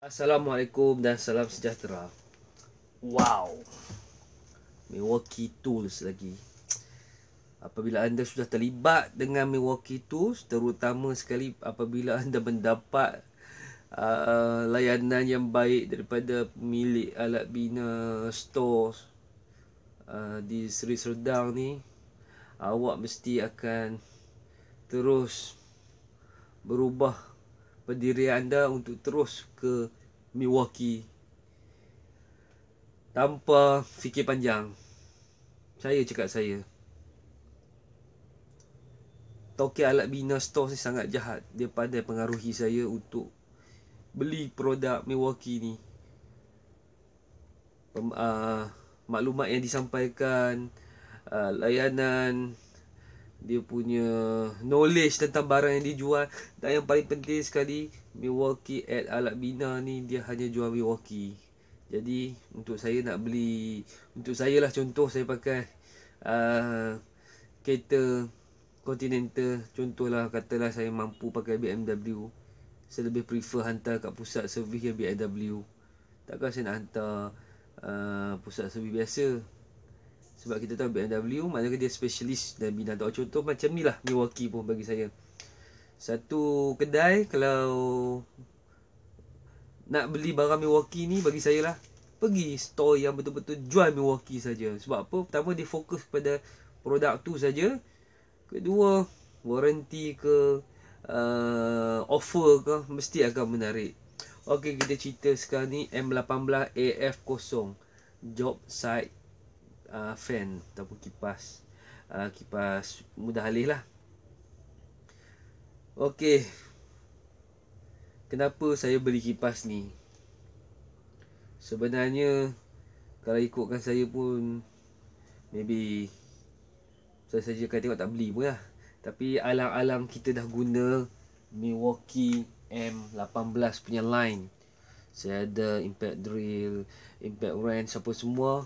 Assalamualaikum dan salam sejahtera. Wow. Milwaukee Tools lagi. Apabila anda sudah terlibat dengan Milwaukee Tools, terutama sekali apabila anda mendapat uh, layanan yang baik daripada pemilik alat bina store uh, di Seri Serdang ni, awak mesti akan terus berubah pendirian anda untuk terus ke Milwaukee tanpa fikir panjang. Saya cakap saya. Tokyo alat bina store ni sangat jahat. Dia pandai pengaruhi saya untuk beli produk Milwaukee ni. Pem, uh, maklumat yang disampaikan, uh, layanan, dia punya knowledge tentang barang yang dia jual dan yang paling penting sekali Milwaukee at Alat Bina ni dia hanya jual Milwaukee jadi untuk saya nak beli untuk saya lah contoh saya pakai uh, kereta Continental contohlah katalah saya mampu pakai BMW saya lebih prefer hantar kat pusat servis yang BMW takkan saya nak hantar uh, pusat servis biasa sebab kita tahu BMW Maknanya dia specialist Dan bina tu Contoh macam ni lah Milwaukee pun bagi saya Satu kedai Kalau Nak beli barang Milwaukee ni Bagi saya lah Pergi store yang betul-betul Jual Milwaukee saja. Sebab apa Pertama dia fokus pada Produk tu saja. Kedua Warranty ke uh, Offer ke Mesti akan menarik Okey kita cerita sekarang ni M18 AF0 Job site uh, fan ataupun kipas uh, kipas mudah alih lah Okey. Kenapa saya beli kipas ni? Sebenarnya kalau ikutkan saya pun maybe saya saja kata tengok tak beli pun lah. Tapi alam-alam kita dah guna Milwaukee M18 punya line. Saya ada impact drill, impact wrench apa semua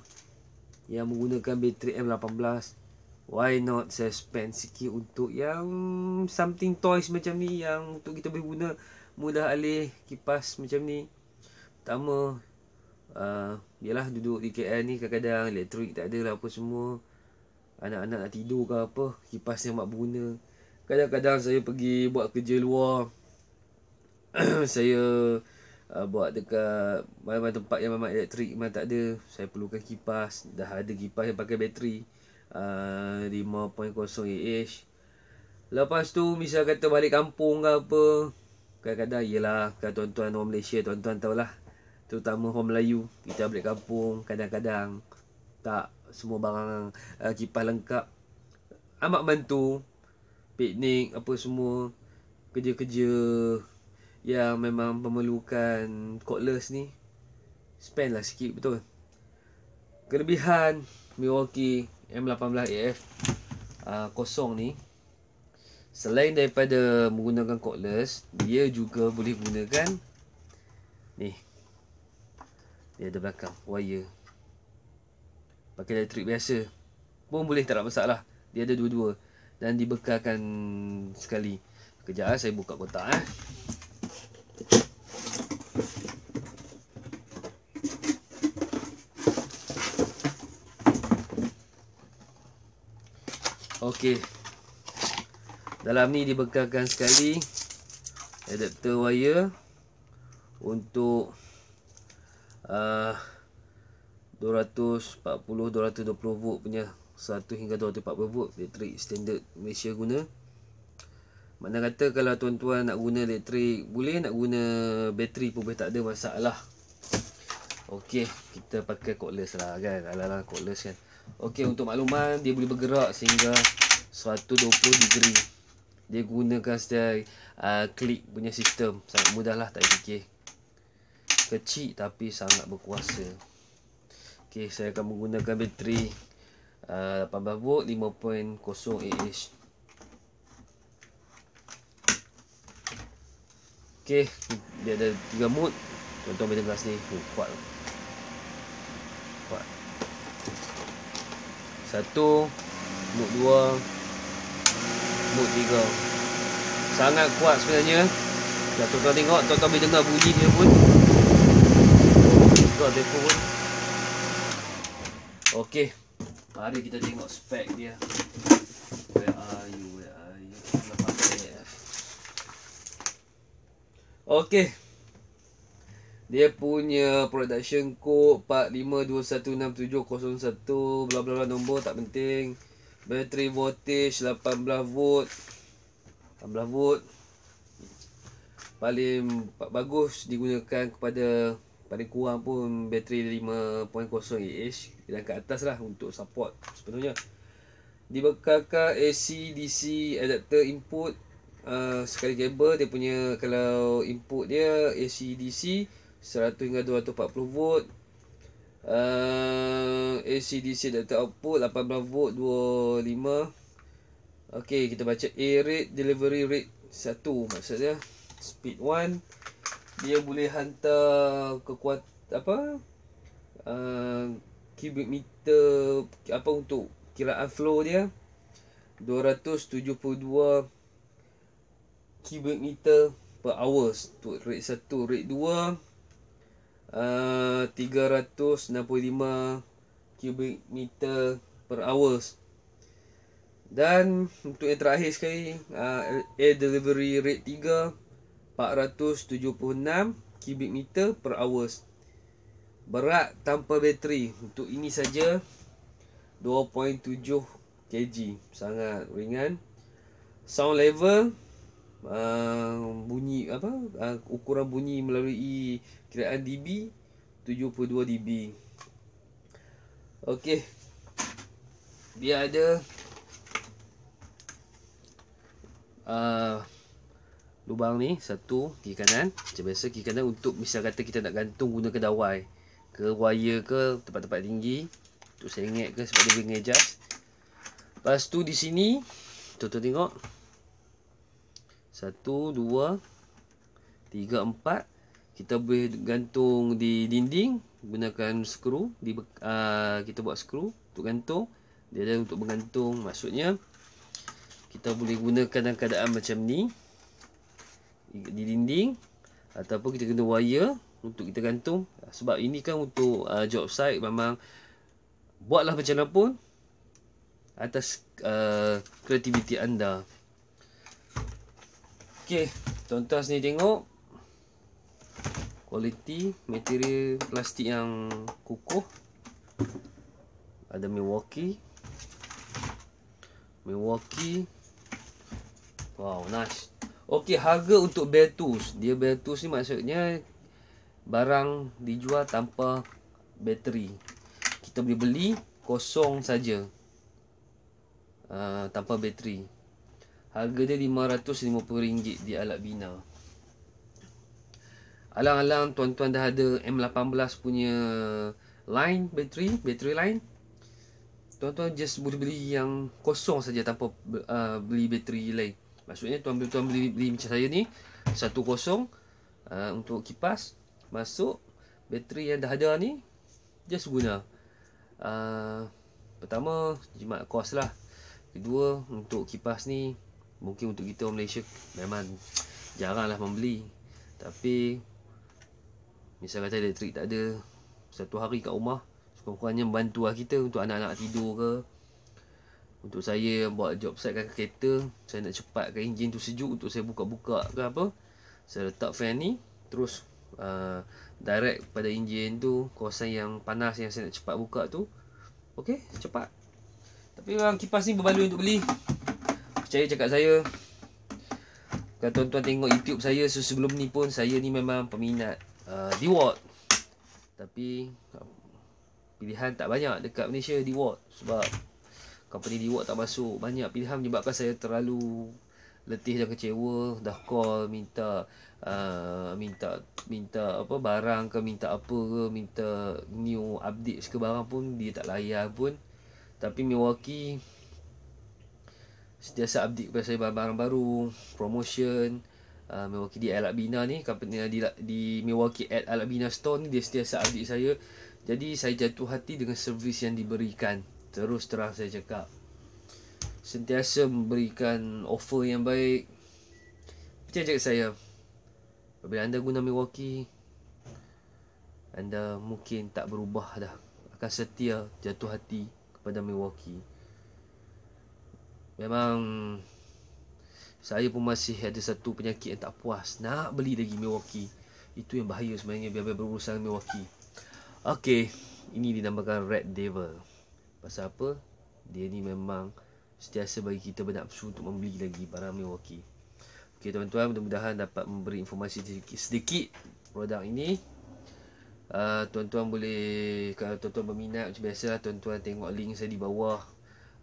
yang menggunakan bateri M18 Why not saya spend sikit untuk yang something toys macam ni Yang untuk kita boleh guna mudah alih kipas macam ni Pertama uh, Yalah duduk di KL ni kadang-kadang elektrik tak ada lah apa semua Anak-anak nak tidur ke apa Kipas yang mak berguna Kadang-kadang saya pergi buat kerja luar Saya uh, buat dekat mana-mana tempat yang memang elektrik memang tak ada saya perlukan kipas dah ada kipas yang pakai bateri uh, 5.0 AH lepas tu misal kata balik kampung ke apa kadang-kadang ialah kalau tuan-tuan orang Malaysia tuan-tuan tahulah terutama orang Melayu kita balik kampung kadang-kadang tak semua barang uh, kipas lengkap amat mentu, piknik apa semua kerja-kerja yang memang memerlukan cordless ni spend lah sikit betul kelebihan Milwaukee M18AF uh, kosong ni selain daripada menggunakan cordless dia juga boleh gunakan ni dia ada belakang wire pakai elektrik biasa pun boleh tak ada masalah dia ada dua-dua dan dibekalkan sekali kejap ah, saya buka kotak eh. Okey. Dalam ni dibekalkan sekali adapter wire untuk uh, 240 220 volt punya 1 hingga 240 volt bateri standard Malaysia guna. Mana kata kalau tuan-tuan nak guna elektrik Boleh nak guna bateri pun boleh tak ada masalah Okey, kita pakai cordless lah kan Alah-alah cordless kan Okey, untuk makluman dia boleh bergerak sehingga 120 degree Dia gunakan setiap uh, klik punya sistem Sangat mudah lah tak fikir Kecil tapi sangat berkuasa Okey, saya akan menggunakan bateri uh, 18 volt 5.0 AH Okay Dia ada tiga mood Contoh macam kelas ni Fuh, oh, kuat Kuat Satu Mood dua Mood tiga Sangat kuat sebenarnya Dah tuan-tuan tengok Tuan-tuan boleh dengar bunyi dia pun Tuan-tuan oh, dia pun Okay Mari kita tengok spek dia Okey, Dia punya production code 45217701 bla bla bla nombor tak penting. Battery voltage 18 volt. 18 volt. Paling bagus digunakan kepada paling kurang pun bateri 5.0 Ah dan ke atas lah untuk support sepenuhnya. Dibekalkan AC DC adapter input Uh, sekali kabel dia punya kalau input dia AC DC 100 hingga 240 volt uh, AC DC data output 18 volt 25 Okey kita baca A rate delivery rate 1 maksudnya speed 1 dia boleh hantar kekuat apa uh, cubic meter apa untuk kiraan flow dia 272 Uh, cubic meter per hour untuk rate 1 rate 2 uh, 365 cubic meter per hour dan untuk yang terakhir sekali uh, air delivery rate 3 476 cubic meter per hour berat tanpa bateri untuk ini saja 2.7 kg sangat ringan sound level Ah, bunyi apa uh, ukuran bunyi melalui kiraan dB 72 dB. Okey. Dia ada uh, lubang ni satu di kanan. Macam biasa kiri kanan untuk misal kata kita nak gantung guna kedawai ke wire ke tempat-tempat tinggi untuk seringet ke sebab dia boleh adjust. Lepas tu di sini tu tu tengok satu, dua, tiga, empat. Kita boleh gantung di dinding gunakan skru. Di, uh, kita buat skru untuk gantung. Dia ada untuk menggantung. Maksudnya, kita boleh gunakan dalam keadaan macam ni. Di dinding. Ataupun kita guna wire untuk kita gantung. Sebab ini kan untuk uh, job site memang buatlah macam mana pun atas uh, kreativiti anda Okey, tuan-tuan sini tengok kualiti material plastik yang kukuh. Ada Milwaukee. Milwaukee. Wow, nice. Okey, harga untuk Betus. Dia Betus ni maksudnya barang dijual tanpa bateri. Kita boleh beli kosong saja. Uh, tanpa bateri. Harga dia RM550 di alat bina Alang-alang tuan-tuan dah ada M18 punya line bateri, bateri line. Tuan-tuan just boleh beli yang kosong saja tanpa uh, beli bateri lain. Maksudnya tuan-tuan beli, beli macam saya ni, satu kosong uh, untuk kipas masuk bateri yang dah ada ni just guna. Uh, pertama jimat kos lah. Kedua untuk kipas ni mungkin untuk kita orang Malaysia memang jaranglah membeli tapi misalnya kata elektrik tak ada satu hari kat rumah sekurang-kurangnya bantu lah kita untuk anak-anak tidur ke untuk saya buat job site kat kereta saya nak cepatkan enjin tu sejuk untuk saya buka-buka ke apa saya letak fan ni terus uh, direct pada enjin tu kawasan yang panas yang saya nak cepat buka tu okay cepat. Tapi bang kipas ni berbaloi untuk beli percaya cakap saya Kalau tuan-tuan tengok YouTube saya so sebelum ni pun Saya ni memang peminat uh, D-Watt Tapi Pilihan tak banyak dekat Malaysia D-Watt Sebab Company D-Watt tak masuk Banyak pilihan menyebabkan saya terlalu Letih dan kecewa Dah call minta uh, Minta Minta apa Barang ke minta apa ke Minta new update ke barang pun Dia tak layar pun Tapi Milwaukee sentiasa update kepada saya barang-barang baru, promotion, uh, Milwaukee di Alabina ni, company di, di Milwaukee at Alabina Store ni, dia sentiasa update saya. Jadi saya jatuh hati dengan servis yang diberikan. Terus terang saya cakap. Sentiasa memberikan offer yang baik. percaya cakap saya, bila anda guna Milwaukee, anda mungkin tak berubah dah. Akan setia jatuh hati kepada Milwaukee. Memang Saya pun masih ada satu penyakit yang tak puas Nak beli lagi Milwaukee Itu yang bahaya sebenarnya Biar-biar berurusan dengan Milwaukee Okay Ini dinamakan Red Devil Pasal apa? Dia ni memang Setiasa bagi kita bernafsu untuk membeli lagi barang Milwaukee Okay tuan-tuan mudah-mudahan dapat memberi informasi sedikit, sedikit produk ini uh, Tuan-tuan boleh Kalau tuan-tuan berminat macam biasa Tuan-tuan tengok link saya di bawah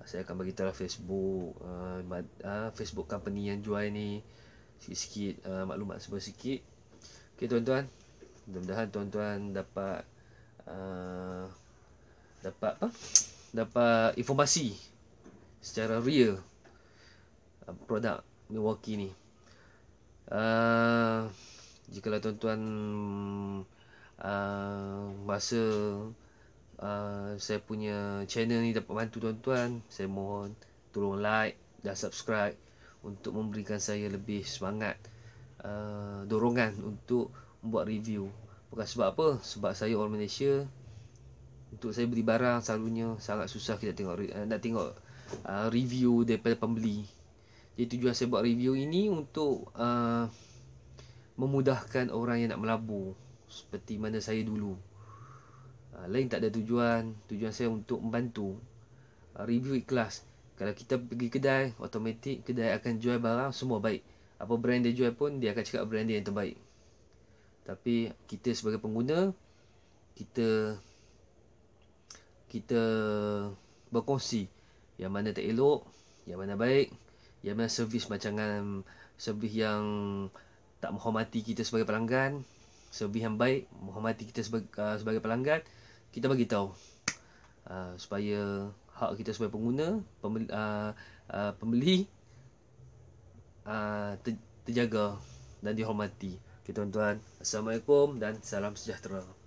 saya akan bagi tahu Facebook uh, uh, Facebook company yang jual ni sikit-sikit uh, maklumat sebuah sikit Okay tuan-tuan mudah-mudahan tuan-tuan dapat uh, dapat apa dapat informasi secara real uh, produk Milwaukee ni uh, jika lah tuan-tuan uh, masa uh, saya punya channel ni dapat bantu tuan-tuan, saya mohon tolong like dan subscribe untuk memberikan saya lebih semangat uh, dorongan untuk buat review. Bukan sebab apa, sebab saya orang Malaysia untuk saya beli barang selalunya sangat susah kita tengok uh, nak tengok uh, review daripada pembeli. Jadi tujuan saya buat review ini untuk uh, memudahkan orang yang nak melabur seperti mana saya dulu. Ah, lain tak ada tujuan tujuan saya untuk membantu ah, review ikhlas kalau kita pergi kedai automatik kedai akan jual barang semua baik apa brand dia jual pun dia akan cakap brand dia yang terbaik tapi kita sebagai pengguna kita kita berkongsi yang mana tak elok yang mana baik yang mana servis macam servis yang tak menghormati kita sebagai pelanggan servis yang baik menghormati kita sebagai, uh, sebagai pelanggan kita bagi tahu uh, supaya hak kita sebagai pengguna pembeli, uh, uh, pembeli uh, terjaga dan dihormati. Okay, tuan-tuan, Assalamualaikum dan salam sejahtera.